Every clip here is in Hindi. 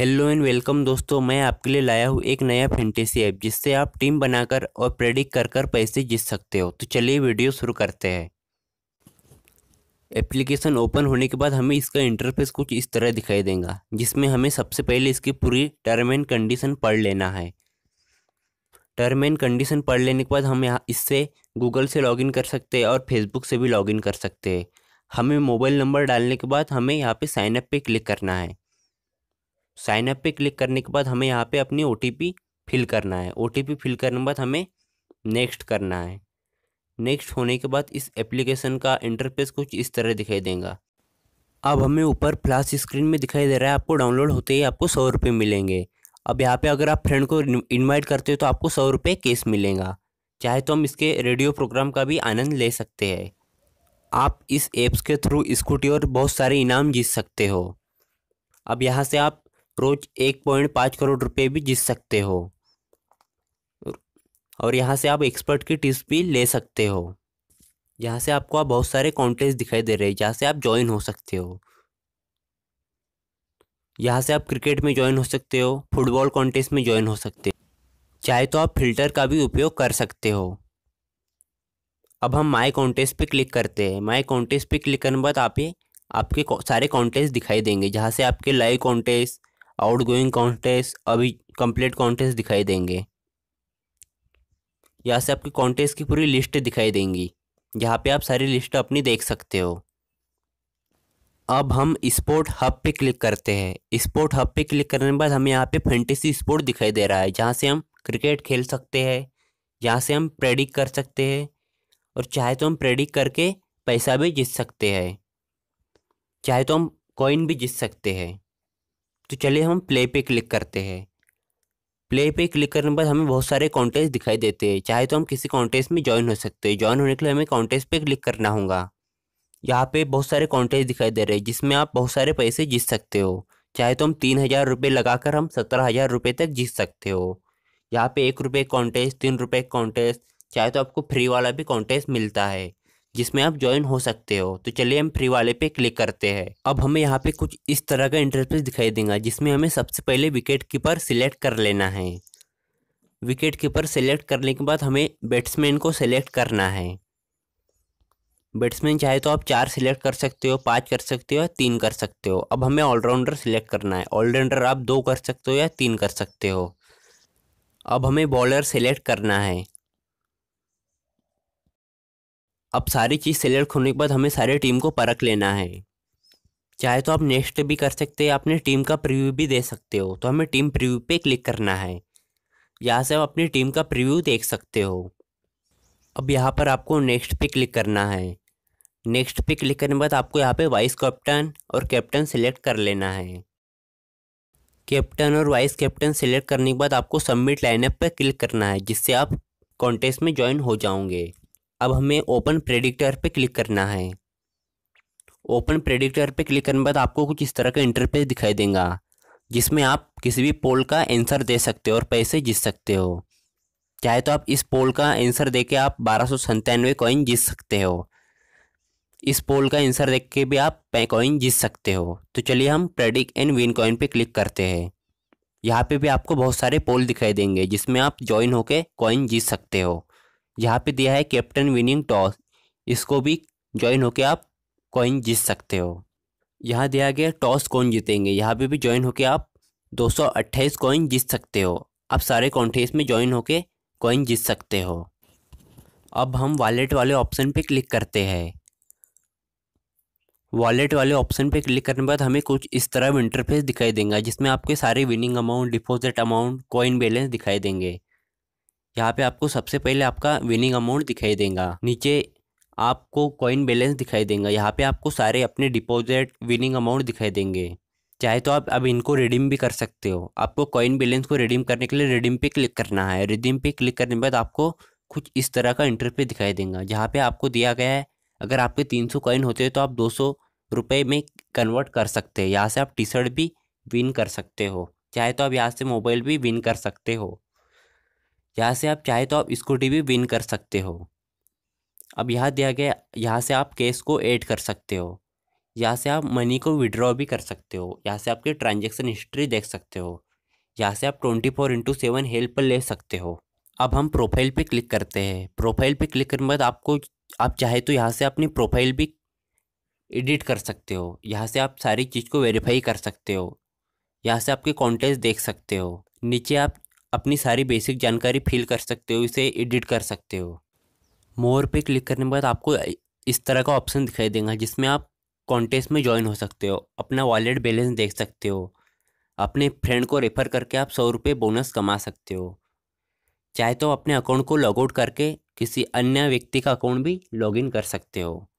हेलो एंड वेलकम दोस्तों मैं आपके लिए लाया हूँ एक नया फेंटेसी ऐप जिससे आप टीम बनाकर और प्रेडिक्ट कर कर पैसे जीत सकते हो तो चलिए वीडियो शुरू करते हैं एप्लीकेशन ओपन होने के बाद हमें इसका इंटरफेस कुछ इस तरह दिखाई देगा जिसमें हमें सबसे पहले इसकी पूरी टर्म एंड कंडीशन पढ़ लेना है टर्म एंड कंडीशन पढ़ लेने के बाद हम यहाँ इससे गूगल से लॉगिन कर सकते हैं और फेसबुक से भी लॉगिन कर सकते हैं हमें मोबाइल नंबर डालने के बाद हमें यहाँ पे साइनअप पर पे क्लिक करना है साइनअप पे क्लिक करने के बाद हमें यहाँ पे अपनी ओ फिल करना है ओ फिल करने के बाद हमें नेक्स्ट करना है नेक्स्ट होने के बाद इस एप्लीकेशन का इंटरफेस कुछ इस तरह दिखाई देगा अब हमें ऊपर फ्लैश स्क्रीन में दिखाई दे रहा है आपको डाउनलोड होते ही आपको सौ रुपये मिलेंगे अब यहाँ पे अगर आप फ्रेंड को इनवाइट करते हो तो आपको सौ रुपये केस मिलेगा चाहे तो हम इसके रेडियो प्रोग्राम का भी आनंद ले सकते हैं आप इस एप्स के थ्रू स्कूटी और बहुत सारे इनाम जीत सकते हो अब यहाँ से आप रोज एक पॉइंट पाँच करोड़ रुपए भी जीत सकते हो और यहाँ से आप एक्सपर्ट की टिप्स भी ले सकते हो यहाँ से आपको बहुत सारे कॉन्टेस्ट दिखाई दे रहे हैं जहाँ से आप ज्वाइन हो सकते हो यहाँ से आप क्रिकेट में ज्वाइन हो सकते हो फुटबॉल कॉन्टेस्ट में ज्वाइन हो सकते हो चाहे तो आप फिल्टर का भी उपयोग कर सकते हो अब हम माई कॉन्टेस्ट पे क्लिक करते हैं माई कॉन्टेस्ट पे क्लिक करने के बाद आप आपके सारे कॉन्टेस्ट दिखाई देंगे जहाँ से आपके live contest outgoing contest अभी कंप्लीट कॉन्टेस्ट दिखाई देंगे यहाँ से आपकी कॉन्टेस्ट की पूरी लिस्ट दिखाई देंगी यहाँ पे आप सारी लिस्ट अपनी देख सकते हो अब हम स्पोर्ट हब पे क्लिक करते हैं स्पोर्ट हब पे क्लिक करने के बाद हमें यहाँ पे फैंटेसी स्पोर्ट दिखाई दे रहा है जहाँ से हम क्रिकेट खेल सकते हैं यहाँ से हम प्रेडिक कर सकते हैं और चाहे तो हम प्रेडिक करके पैसा भी जीत सकते हैं चाहे तो हम कॉइन भी जीत सकते हैं तो चलिए हम प्ले पे क्लिक करते हैं प्ले पे क्लिक करने पर हमें बहुत सारे कॉन्टेस्ट दिखाई देते हैं चाहे तो हम किसी कॉन्टेस्ट में ज्वाइन हो सकते हैं ज्वाइन होने के लिए हमें कॉन्टेस्ट पे क्लिक करना होगा यहाँ पे बहुत सारे कॉन्टेस्ट दिखाई दे रहे हैं जिसमें आप बहुत सारे पैसे जीत सकते हो चाहे तो हम तीन हज़ार रुपये लगाकर हम सत्रह हज़ार रुपये तक जीत सकते हो यहाँ पे एक रुपये कॉन्टेस्ट तीन रुपये कॉन्टेस्ट चाहे तो आपको फ्री वाला भी कॉन्टेस्ट मिलता है जिसमें आप ज्वाइन हो सकते हो तो चलिए हम फ्री वाले पे क्लिक करते हैं अब हमें यहाँ पे कुछ इस तरह का इंटरफेस दिखाई देगा जिसमें हमें सबसे पहले विकेट कीपर सिलेक्ट कर लेना है विकेट कीपर सेलेक्ट करने के बाद हमें बैट्समैन को सिलेक्ट करना है बैट्समैन चाहे तो आप चार सिलेक्ट कर सकते हो पाँच कर सकते हो या तीन कर सकते हो अब हमें ऑलराउंडर सिलेक्ट करना है ऑलराउंडर आप दो कर सकते हो या तीन कर सकते हो अब हमें बॉलर सेलेक्ट करना है अब सारी चीज़ सेलेक्ट होने के बाद हमें सारे टीम को परख लेना है चाहे तो आप नेक्स्ट भी कर सकते हैं अपने टीम का प्रीव्यू भी दे सकते हो तो हमें टीम प्रीव्यू पे क्लिक करना है यहाँ से आप अपनी टीम का प्रीव्यू देख सकते हो अब यहाँ पर आपको नेक्स्ट पे क्लिक करना है नेक्स्ट पे क्लिक करने के बाद आपको यहाँ पे वाइस कैप्टन और कैप्टन सेलेक्ट कर लेना है कैप्टन और वाइस कैप्टन सेलेक्ट करने के बाद आपको सबमिट लाइनअप पर क्लिक करना है जिससे आप कॉन्टेस्ट में ज्वाइन हो जाओगे अब हमें ओपन प्रेडिक्टर पे क्लिक करना है ओपन प्रेडिक्टर पे क्लिक करने के बाद आपको कुछ इस तरह का इंटरफेस दिखाई देगा जिसमें आप किसी भी पोल का आंसर दे सकते हो और पैसे जीत सकते हो चाहे तो आप इस पोल का आंसर दे के आप बारह सौ संतानवे कॉइन जीत सकते हो इस पोल का आंसर देख के भी आप कॉइन जीत सकते हो तो चलिए हम प्रेडिक एंड विन कॉइन पे क्लिक करते हैं यहाँ पे भी आपको बहुत सारे पोल दिखाई देंगे जिसमें आप ज्वाइन होके कॉइन जीत सकते हो यहाँ पे दिया है कैप्टन विनिंग टॉस इसको भी ज्वाइन होके आप कॉइन जीत सकते हो यहाँ दिया गया टॉस कौन जीतेंगे यहाँ पे भी ज्वाइन होके आप अट्ठाईस कॉइन जीत सकते हो आप सारे कॉन्टेस्ट में ज्वाइन होके कॉइन जीत सकते हो अब हम वॉलेट वाले ऑप्शन पे क्लिक करते हैं वॉलेट वाले ऑप्शन पे क्लिक करने के बाद हमें कुछ इस तरह इंटरफेस दिखाई देगा जिसमें आपके सारे winning amount deposit amount coin balance दिखाई देंगे यहाँ पे आपको सबसे पहले आपका विनिंग अमाउंट दिखाई देगा नीचे आपको कॉइन बैलेंस दिखाई देगा यहाँ पे आपको सारे अपने डिपॉजिट विनिंग अमाउंट दिखाई देंगे चाहे तो आप अब इनको रिडीम भी कर सकते हो आपको कॉइन बैलेंस को रिडीम करने के लिए रिडीम पे क्लिक करना है रिडीम पे क्लिक करने के बाद आपको कुछ इस तरह का इंटरफेस दिखाई देगा जहाँ पे आपको दिया गया है अगर आपके तीन सौ कॉइन होते हैं तो आप दो सौ रुपये में कन्वर्ट कर सकते हैं यहाँ से आप टी शर्ट भी विन कर सकते हो चाहे तो आप यहाँ से मोबाइल भी विन कर सकते हो यहाँ से आप चाहे तो आप स्कूटी भी विन कर सकते हो अब यहाँ दिया गया यहाँ से आप केस को ऐड कर सकते हो यहाँ से आप मनी को विड्रॉ भी कर सकते हो यहाँ से आपके ट्रांजेक्शन हिस्ट्री देख सकते हो यहाँ से आप twenty four into seven help ले सकते हो अब हम प्रोफाइल पे क्लिक करते हैं प्रोफाइल पे क्लिक करने के बाद आपको आप चाहे तो यहाँ से अपनी प्रोफाइल भी एडिट कर सकते हो यहाँ से आप सारी चीज़ को वेरीफाई कर सकते हो यहाँ से आपके कॉन्टेक्ट देख सकते हो नीचे आप अपनी सारी बेसिक जानकारी फिल कर सकते हो इसे एडिट कर सकते हो मोर पे क्लिक करने के बाद आपको इस तरह का ऑप्शन दिखाई देगा जिसमें आप कॉन्टेस्ट में ज्वाइन हो सकते हो अपना वॉलेट बैलेंस देख सकते हो अपने फ्रेंड को रेफ़र करके आप सौ रुपये बोनस कमा सकते हो चाहे तो अपने अकाउंट को लॉगआउट करके किसी अन्य व्यक्ति का अकाउंट भी लॉगिन कर सकते हो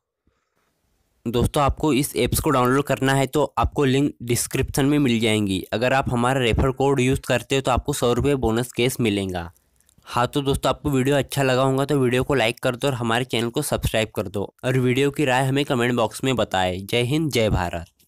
दोस्तों आपको इस ऐप्स को डाउनलोड करना है तो आपको लिंक डिस्क्रिप्शन में मिल जाएंगी अगर आप हमारा रेफर कोड यूज़ करते हो तो आपको सौ रुपये बोनस केस मिलेगा हाँ तो दोस्तों आपको वीडियो अच्छा लगा होगा तो वीडियो को लाइक कर दो और हमारे चैनल को सब्सक्राइब कर दो और वीडियो की राय हमें कमेंट बॉक्स में बताएं जय हिंद जय भारत